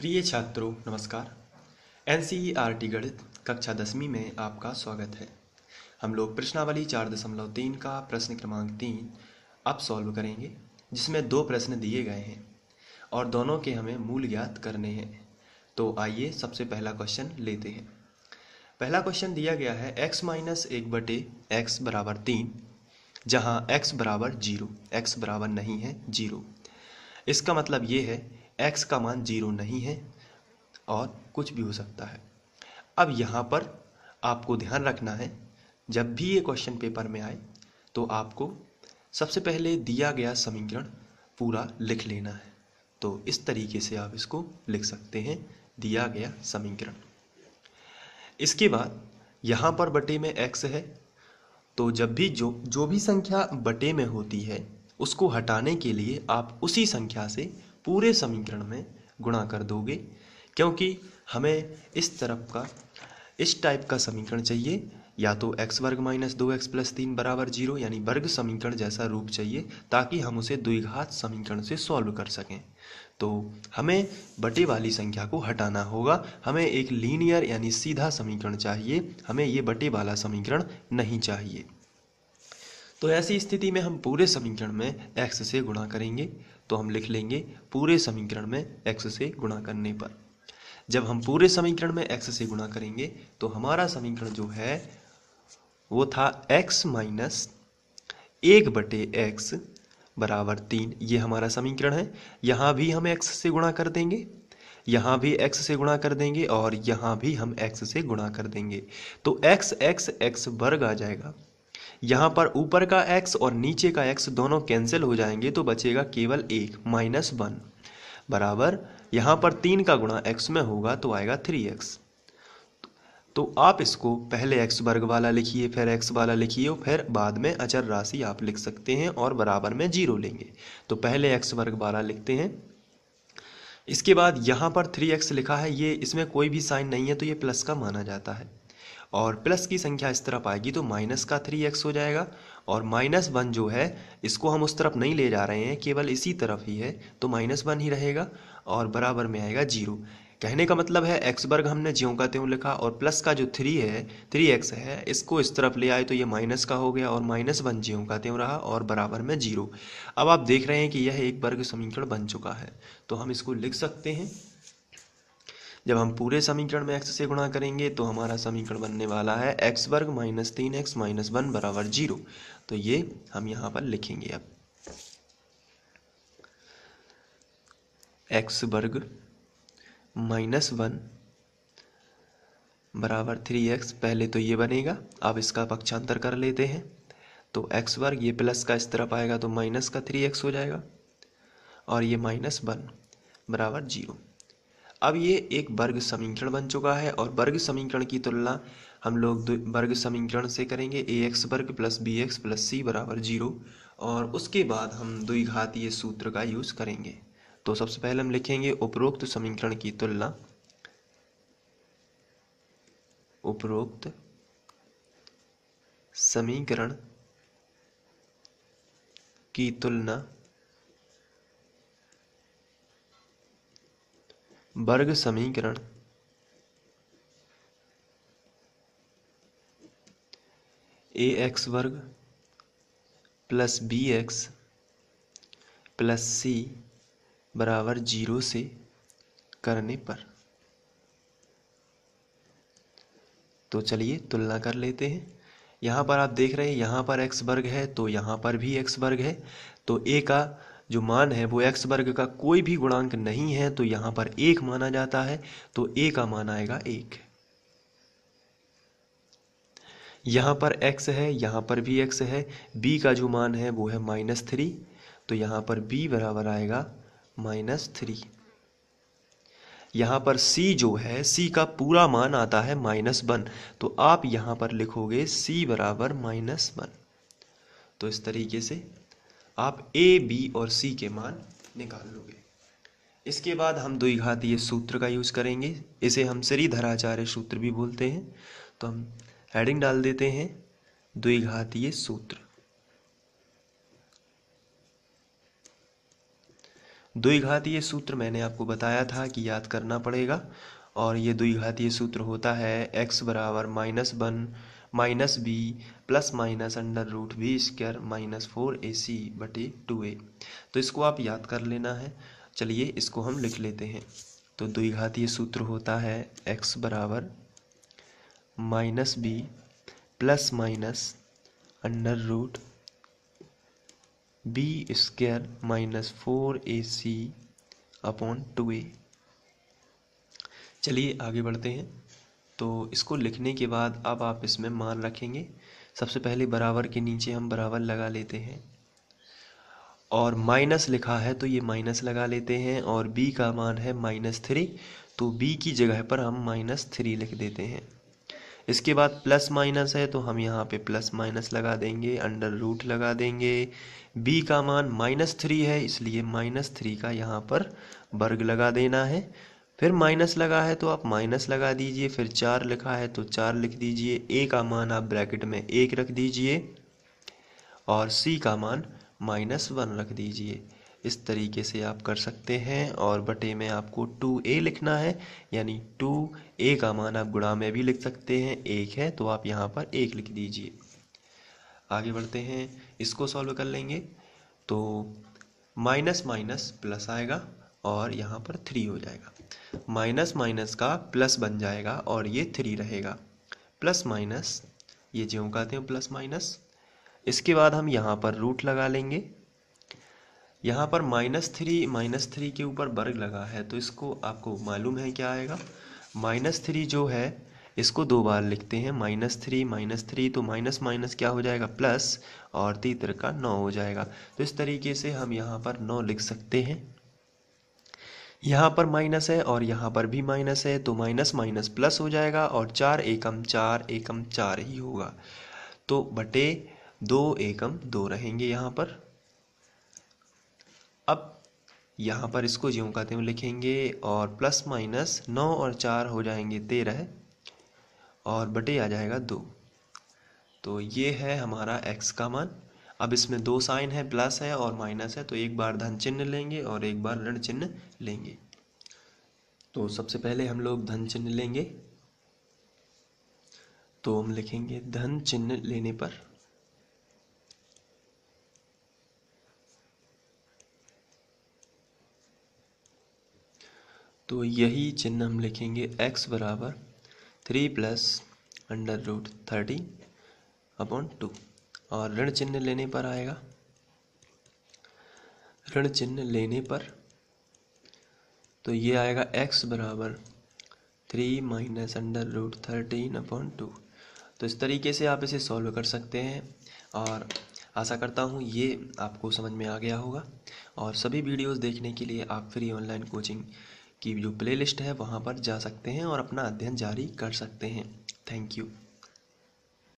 प्रिय छात्रों नमस्कार एन गणित कक्षा दसवीं में आपका स्वागत है हम लोग प्रश्नावली चार दशमलव तीन का प्रश्न क्रमांक तीन अब सॉल्व करेंगे जिसमें दो प्रश्न दिए गए हैं और दोनों के हमें मूल ज्ञात करने हैं तो आइए सबसे पहला क्वेश्चन लेते हैं पहला क्वेश्चन दिया गया है x माइनस एक बटे एक्स बराबर तीन जहाँ एक्स बराबर जीरो एक्स बराबर नहीं है जीरो इसका मतलब ये है एक्स का मान जीरो नहीं है और कुछ भी हो सकता है अब यहाँ पर आपको ध्यान रखना है जब भी ये क्वेश्चन पेपर में आए तो आपको सबसे पहले दिया गया समीकरण पूरा लिख लेना है तो इस तरीके से आप इसको लिख सकते हैं दिया गया समीकरण इसके बाद यहाँ पर बटे में x है तो जब भी जो जो भी संख्या बटे में होती है उसको हटाने के लिए आप उसी संख्या से पूरे समीकरण में गुणा कर दोगे क्योंकि हमें इस तरफ का इस टाइप का समीकरण चाहिए या तो एक्स वर्ग माइनस दो एक्स प्लस तीन बराबर जीरो यानी वर्ग समीकरण जैसा रूप चाहिए ताकि हम उसे द्विघात समीकरण से सॉल्व कर सकें तो हमें बटे वाली संख्या को हटाना होगा हमें एक लीनियर यानी सीधा समीकरण चाहिए हमें ये बटे वाला समीकरण नहीं चाहिए तो ऐसी स्थिति में हम पूरे समीकरण में एक्स से गुणा करेंगे तो हम लिख लेंगे पूरे समीकरण में एक्स से गुणा करने पर जब हम पूरे समीकरण में एक्स से गुणा करेंगे तो हमारा समीकरण जो है वो था एक्स माइनस एक बटे एक्स बराबर तीन ये हमारा समीकरण है यहाँ भी हम एक्स से गुणा कर देंगे यहाँ भी एक्स से गुणा कर देंगे और यहाँ भी हम एक्स से गुणा कर देंगे तो एक्स एक्स एक्स वर्ग आ जाएगा यहाँ पर ऊपर का x और नीचे का x दोनों कैंसिल हो जाएंगे तो बचेगा केवल एक माइनस वन बराबर यहाँ पर तीन का गुणा x में होगा तो आएगा थ्री एक्स तो आप इसको पहले x वर्ग वाला लिखिए फिर x वाला लिखिए और फिर बाद में अचर राशि आप लिख सकते हैं और बराबर में जीरो लेंगे तो पहले x वर्ग वाला लिखते हैं इसके बाद यहाँ पर थ्री एक्स लिखा है ये इसमें कोई भी साइन नहीं है तो ये प्लस का माना जाता है और प्लस की संख्या इस तरफ आएगी तो माइनस का थ्री एक्स हो जाएगा और माइनस वन जो है इसको हम उस तरफ नहीं ले जा रहे हैं केवल इसी तरफ ही है तो माइनस वन ही रहेगा और बराबर में आएगा जीरो कहने का मतलब है एक्स वर्ग हमने ज्यों का त्यों लिखा और प्लस का जो थ्री है थ्री एक्स है इसको इस तरफ ले आए तो ये माइनस का हो गया और माइनस वन ज्यों का त्यों रहा और बराबर में जीरो अब आप देख रहे हैं कि यह एक वर्ग समीकरण बन चुका है तो हम इसको लिख सकते हैं जब हम पूरे समीकरण में एक्स से गुणा करेंगे तो हमारा समीकरण बनने वाला है एक्स वर्ग माइनस तीन एक्स माइनस वन बराबर जीरो तो ये हम यहाँ पर लिखेंगे अब एक्स वर्ग माइनस वन बराबर थ्री एक्स पहले तो ये बनेगा अब इसका पक्षांतर कर लेते हैं तो एक्स वर्ग ये प्लस का इस तरफ आएगा तो माइनस का थ्री एक्स हो जाएगा और ये माइनस वन बराबर जीरो अब ये एक वर्ग समीकरण बन चुका है और वर्ग समीकरण की तुलना हम लोग वर्ग समीकरण से करेंगे ए एक्स वर्ग plus b x plus c बराबर जीरो और उसके बाद हम द्विघातीय सूत्र का यूज़ करेंगे तो सबसे पहले हम लिखेंगे उपरोक्त समीकरण की तुलना उपरोक्त समीकरण की तुलना वर्ग समीकरण ए एक्स वर्ग plus b x plus c बराबर जीरो से करने पर तो चलिए तुलना कर लेते हैं यहाँ पर आप देख रहे हैं यहाँ पर एक्स वर्ग है तो यहाँ पर भी एक्स वर्ग है तो ए का जो मान है वो एक्स वर्ग का कोई भी गुणांक नहीं है तो यहां पर एक माना जाता है तो ए का मान आएगा एक यहां पर एक्स है यहां पर भी एक्स है बी का जो मान है वो है माइनस थ्री तो यहां पर बी बराबर आएगा माइनस थ्री यहां पर सी जो है सी का पूरा मान आता है माइनस वन तो आप यहां पर लिखोगे सी बराबर माइनस वन तो इस तरीके से आप ए बी और सी के मान निकाल लोगे इसके बाद हम द्विघातीय सूत्र का यूज़ करेंगे इसे हम श्रीधराचार्य सूत्र भी बोलते हैं तो हम हेडिंग डाल देते हैं द्विघातीय सूत्र द्विघातीय सूत्र मैंने आपको बताया था कि याद करना पड़ेगा और ये द्विघातीय सूत्र होता है एक्स बराबर minus one minus b plus minus under root b square minus four a c बटे टू ए तो इसको आप याद कर लेना है चलिए इसको हम लिख लेते हैं तो द्विघातीय सूत्र होता है एक्स बराबर minus b plus minus under root b square minus four a c upon two a चलिए आगे बढ़ते हैं तो इसको लिखने के बाद अब आप इसमें मान रखेंगे सबसे पहले बराबर के नीचे हम बराबर लगा लेते हैं और माइनस लिखा है तो ये माइनस लगा लेते हैं और b का मान है माइनस थ्री तो b की जगह पर हम माइनस थ्री लिख देते हैं इसके बाद प्लस माइनस है तो हम यहाँ पे प्लस माइनस लगा देंगे अंडर रूट लगा देंगे b का मान माइनस थ्री है इसलिए माइनस थ्री का यहाँ पर वर्ग लगा देना है फिर माइनस लगा है तो आप माइनस लगा दीजिए फिर चार लिखा है तो चार लिख दीजिए ए का मान आप ब्रैकेट में एक रख दीजिए और सी का मान माइनस वन रख दीजिए इस तरीके से आप कर सकते हैं और बटे में आपको टू ए लिखना है यानी टू ए का मान आप गुणा में भी लिख सकते हैं एक है तो आप यहाँ पर एक लिख दीजिए आगे बढ़ते हैं इसको सॉल्व कर लेंगे तो माइनस माइनस प्लस आएगा और यहाँ पर थ्री हो जाएगा माइनस माइनस का प्लस बन जाएगा और ये थ्री रहेगा प्लस माइनस ये ज्यों कहते हैं प्लस माइनस इसके बाद हम यहाँ पर रूट लगा लेंगे यहाँ पर माइनस थ्री माइनस थ्री के ऊपर वर्ग लगा है तो इसको आपको मालूम है क्या आएगा माइनस थ्री जो है इसको दो बार लिखते हैं माइनस थ्री माइनस थ्री तो माइनस माइनस क्या हो जाएगा प्लस और तीतर का नौ हो जाएगा तो इस तरीके से हम यहाँ पर नौ लिख सकते हैं यहाँ पर माइनस है और यहाँ पर भी माइनस है तो माइनस माइनस प्लस हो जाएगा और चार एकम चार एकम चार ही होगा तो बटे दो एकम दो रहेंगे यहाँ पर अब यहाँ पर इसको ज्यों का त्यों लिखेंगे और प्लस माइनस नौ और चार हो जाएंगे तेरह और बटे आ जाएगा दो तो ये है हमारा एक्स का मान अब इसमें दो साइन है प्लस है और माइनस है तो एक बार धन चिन्ह लेंगे और एक बार ऋण चिन्ह लेंगे तो सबसे पहले हम लोग धन चिन्ह लेंगे तो हम लिखेंगे धन चिन्ह लेने पर तो यही चिन्ह हम लिखेंगे x बराबर three plus under root thirty upon two और ऋण चिन्ह लेने पर आएगा ऋण चिन्ह लेने पर तो ये आएगा x बराबर three minus under root thirteen upon two तो इस तरीके से आप इसे सॉल्व कर सकते हैं और आशा करता हूँ ये आपको समझ में आ गया होगा और सभी वीडियोस देखने के लिए आप फ्री ऑनलाइन कोचिंग की जो प्लेलिस्ट है वहाँ पर जा सकते हैं और अपना अध्ययन जारी कर सकते हैं थैंक यू